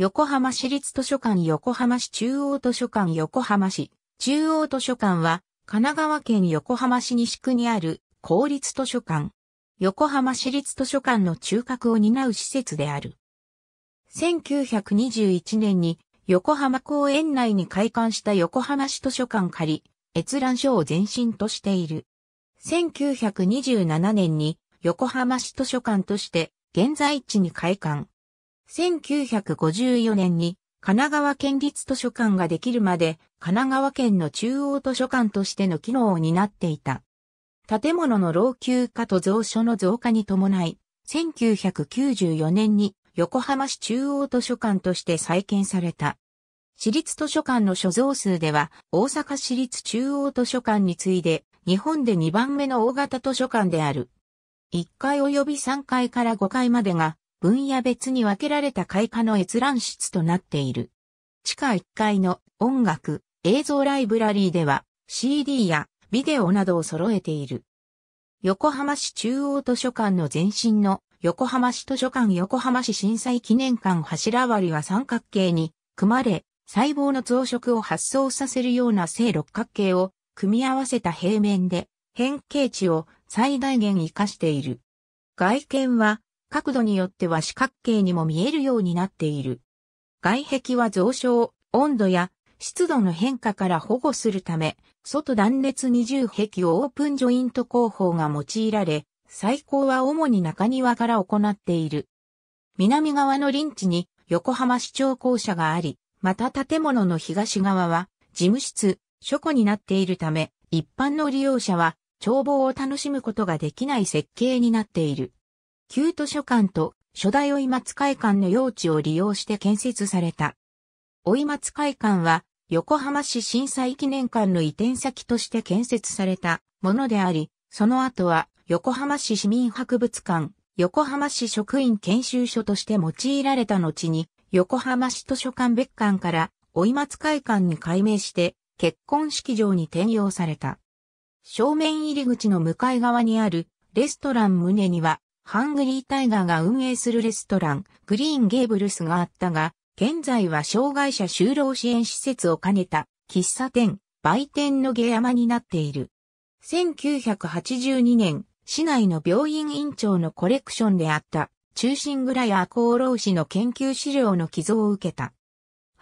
横浜市立図書館横浜市中央図書館横浜市中央図書館は神奈川県横浜市西区にある公立図書館。横浜市立図書館の中核を担う施設である。1921年に横浜公園内に開館した横浜市図書館仮閲覧所を前身としている。1927年に横浜市図書館として現在地に開館。1954年に神奈川県立図書館ができるまで神奈川県の中央図書館としての機能を担っていた。建物の老朽化と蔵書の増加に伴い、1994年に横浜市中央図書館として再建された。市立図書館の所蔵数では大阪市立中央図書館に次いで日本で2番目の大型図書館である。1階及び3階から5階までが分野別に分けられた開花の閲覧室となっている。地下1階の音楽、映像ライブラリーでは CD やビデオなどを揃えている。横浜市中央図書館の前身の横浜市図書館横浜市震災記念館柱割りは三角形に組まれ、細胞の増殖を発想させるような正六角形を組み合わせた平面で変形値を最大限活かしている。外見は角度によっては四角形にも見えるようになっている。外壁は増床、温度や湿度の変化から保護するため、外断熱二重壁をオープンジョイント工法が用いられ、最高は主に中庭から行っている。南側の臨地に横浜市庁校舎があり、また建物の東側は事務室、書庫になっているため、一般の利用者は眺望を楽しむことができない設計になっている。旧図書館と初代追松会館の用地を利用して建設された。追松会館は横浜市震災記念館の移転先として建設されたものであり、その後は横浜市市民博物館、横浜市職員研修所として用いられた後に、横浜市図書館別館から追松会館に改名して結婚式場に転用された。正面入り口の向かい側にあるレストラン棟にはハングリータイガーが運営するレストラン、グリーンゲーブルスがあったが、現在は障害者就労支援施設を兼ねた喫茶店、売店のゲヤマになっている。1982年、市内の病院院長のコレクションであった中心蔵や厚労士の研究資料の寄贈を受けた。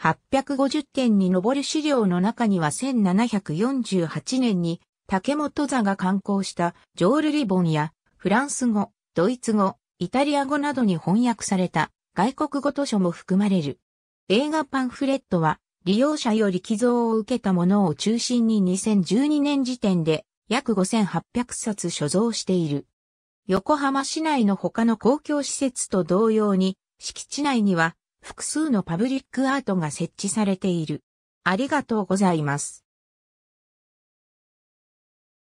850点に上る資料の中には1748年に竹本座が刊行したジョールリボンやフランス語、ドイツ語、イタリア語などに翻訳された外国語図書も含まれる。映画パンフレットは利用者より寄贈を受けたものを中心に2012年時点で約5800冊所蔵している。横浜市内の他の公共施設と同様に敷地内には複数のパブリックアートが設置されている。ありがとうございます。